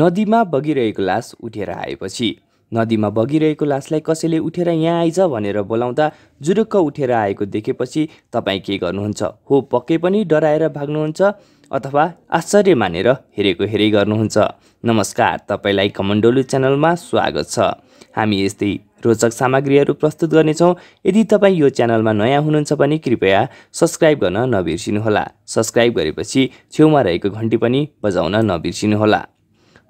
नदीमा बगिरहेको लास उठेर आएपछि नदीमा बगिरहेको लासलाई कसैले उठेर यहाँ आइज भनेर बोलाउँदा जुरुक्क उठेर आएको देखेपछि तपाईँ के गर्नुहुन्छ हो पक्कै पनि डराएर भाग्नुहुन्छ अथवा आश्चर्य मानेर हेरेको हेरै गर्नुहुन्छ नमस्कार तपाईँलाई कमन्डोलु च्यानलमा स्वागत छ हामी यस्तै रोचक सामग्रीहरू प्रस्तुत गर्नेछौँ यदि तपाईँ यो च्यानलमा नयाँ हुनुहुन्छ भने कृपया सब्सक्राइब गर्न नबिर्सिनुहोला सब्सक्राइब गरेपछि छेउमा रहेको घन्टी पनि बजाउन नबिर्सिनुहोला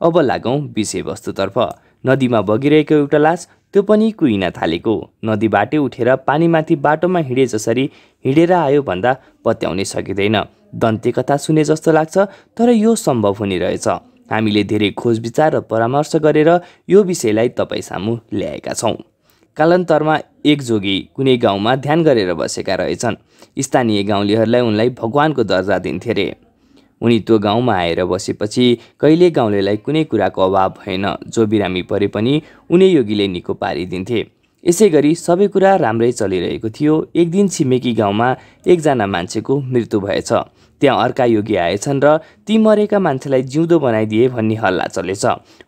अब लागौँ विषयवस्तुतर्फ नदीमा बगिरहेको एउटा लास त्यो पनि कुहिन थालेको नदीबाटै उठेर पानीमाथि बाटोमा हिँडे जसरी हिँडेर आयो भन्दा पत्याउनै सकिँदैन दन्ते कथा सुने जस्तो लाग्छ तर यो सम्भव हुने रहेछ हामीले धेरै खोजविचार र परामर्श गरेर यो विषयलाई तपाईँ सामु ल्याएका छौँ कालान्तरमा एक जोगी कुनै गाउँमा ध्यान गरेर बसेका रहेछन् स्थानीय गाउँलेहरूलाई उनलाई भगवान्को दर्जा दिन्थे अरे उनी त्यो गाउँमा आएर बसेपछि कहिले गाउँलेलाई कुनै कुराको अभाव भएन जो बिरामी परे पनि उनी योगीले निको पारिदिन्थे यसै गरी सबै कुरा राम्रै चलिरहेको थियो एक दिन छिमेकी गाउँमा एकजना मान्छेको मृत्यु भएछ त्यहाँ अर्का योगी आएछन् र ती मरेका मान्छेलाई जिउँदो बनाइदिए भन्ने हल्ला चलेछ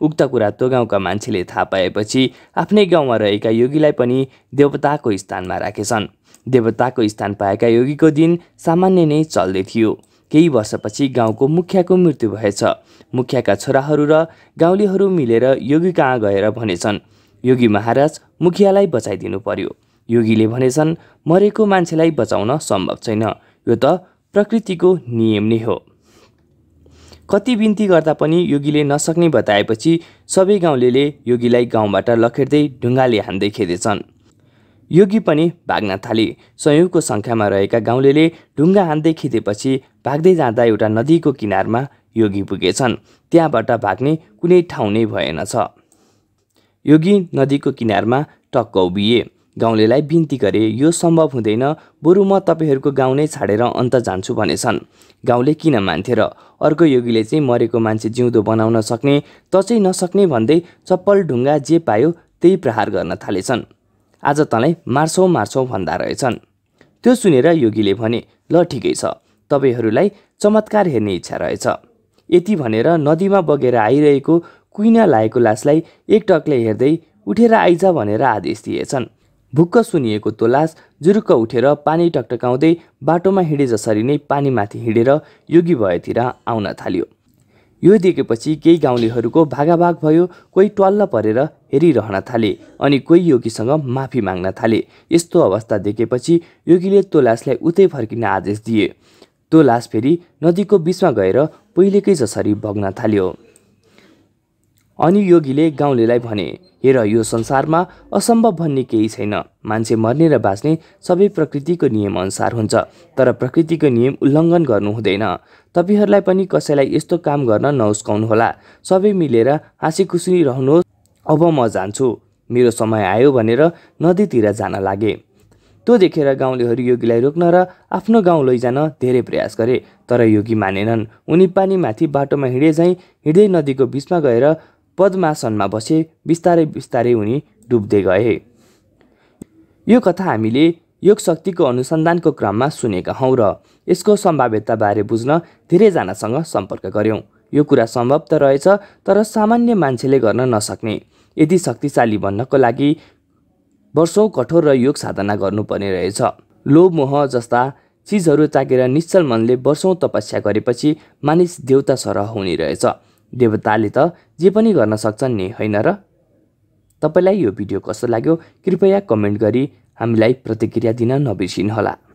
उक्त कुरा त्यो गाउँका मान्छेले थाहा पाएपछि आफ्नै गाउँमा रहेका योगीलाई पनि देवताको स्थानमा राखेछन् देवताको स्थान पाएका योगीको दिन सामान्य नै चल्दै थियो केही वर्षपछि गाउँको मुखियाको मृत्यु भएछ मुखियाका छोराहरू र गाउँलेहरू मिलेर योगी कहाँ गएर भनेछन् योगी महाराज मुखियालाई बचाइदिनु पर्यो योगीले भनेछन् मरेको मान्छेलाई बचाउन सम्भव छैन यो त प्रकृतिको नियम नै हो कति बिन्ती गर्दा पनि योगीले नसक्ने बताएपछि सबै गाउँले योगीलाई गाउँबाट लखेट्दै ढुङ्गाले हान्दै खेदेछन् योगी पनि भाग्न थाले संयोगको सङ्ख्यामा रहेका गाउँले ढुङ्गा हान्दै खेदेपछि भाग्दै जाँदा एउटा नदीको किनारमा योगी पुगेछन् त्यहाँबाट भाग्ने कुनै ठाउँ नै भएनछ योगी नदीको किनारमा टक्क उभिए गाउँलेलाई बिन्ती गरे यो सम्भव हुँदैन बरु म तपाईँहरूको गाउँ नै छाडेर अन्त जान्छु भनेछन् गाउँले किन मान्थे र अर्को योगीले चाहिँ मरेको मान्छे जिउँदो बनाउन सक्ने त चाहिँ नसक्ने भन्दै चप्पल ढुङ्गा जे पायो त्यही प्रहार गर्न थालेछन् आज तँलाई मार्छौँ मार्छौँ भन्दा रहेछन् त्यो सुनेर योगीले भने ल ठिकै छ तपाईँहरूलाई चमत्कार हेर्ने इच्छा रहेछ यति भनेर नदीमा बगेर आइरहेको कुइना लागेको लासलाई एक टकले हेर्दै उठेर आइज भनेर आदेश दिएछन् भुक्क सुनिएको त्यो लास जुरुक्क उठेर पानी टकटकाउँदै बाटोमा हिँडे जसरी नै पानीमाथि हिँडेर योगी भएतिर आउन थाल्यो यो देखेपछि केही गाउँलेहरूको भागाभाग भयो कोही ट्वल्ल परेर हेरिरहन थाले अनि कोही योगीसँग माफी माग्न थाले यस्तो अवस्था देखेपछि योगीले त्यो लासलाई उतै फर्किन आदेश दिए त्यो लास फेरि नदीको बिचमा गएर पहिलेकै जसरी बग्न थाल्यो अनि योगीले गाउँलेलाई भने हेर यो संसारमा असम्भव भन्ने केही छैन मान्छे मर्ने र बाँच्ने सबै प्रकृतिको नियम अनुसार हुन्छ तर प्रकृतिको नियम उल्लङ्घन गर्नु हुँदैन तपाईँहरूलाई पनि कसैलाई यस्तो काम गर्न नउस्काउनुहोला सबै मिलेर हाँसी खुसी रहनुहोस् अब म जान्छु मेरो समय आयो भनेर नदीतिर जान लागे त्यो देखेर गाउँलेहरू योगीलाई रोक्न र आफ्नो गाउँ लैजान धेरै प्रयास गरे तर योगी मानेनन् उनी पानीमाथि बाटोमा हिँडे झैँ हिँड्दै नदीको बिचमा गएर पद्मासनमा बसे बिस्तारै बिस्तारै उनी डुब्दै गए यो कथा हामीले योग शक्तिको अनुसन्धानको क्रममा सुनेका हौँ र यसको सम्भाव्यताबारे बुझ्न धेरैजनासँग सम्पर्क गऱ्यौँ यो कुरा सम्भव त रहेछ तर सामान्य मान्छेले गर्न नसक्ने यदि शक्तिशाली बन्नको लागि वर्षौँ कठोर र योग साधना गर्नुपर्ने रहेछ लोभ मोह जस्ता चिजहरू चाकेर निश्चल मनले वर्षौँ तपस्या गरेपछि मानिस देवता सरह हुने रहेछ देवताले त जे पनि गर्न सक्छन् नि होइन र तपाईँलाई यो भिडियो कस्तो लाग्यो कृपया कमेन्ट गरी हामीलाई प्रतिक्रिया दिन नबिर्सिनुहोला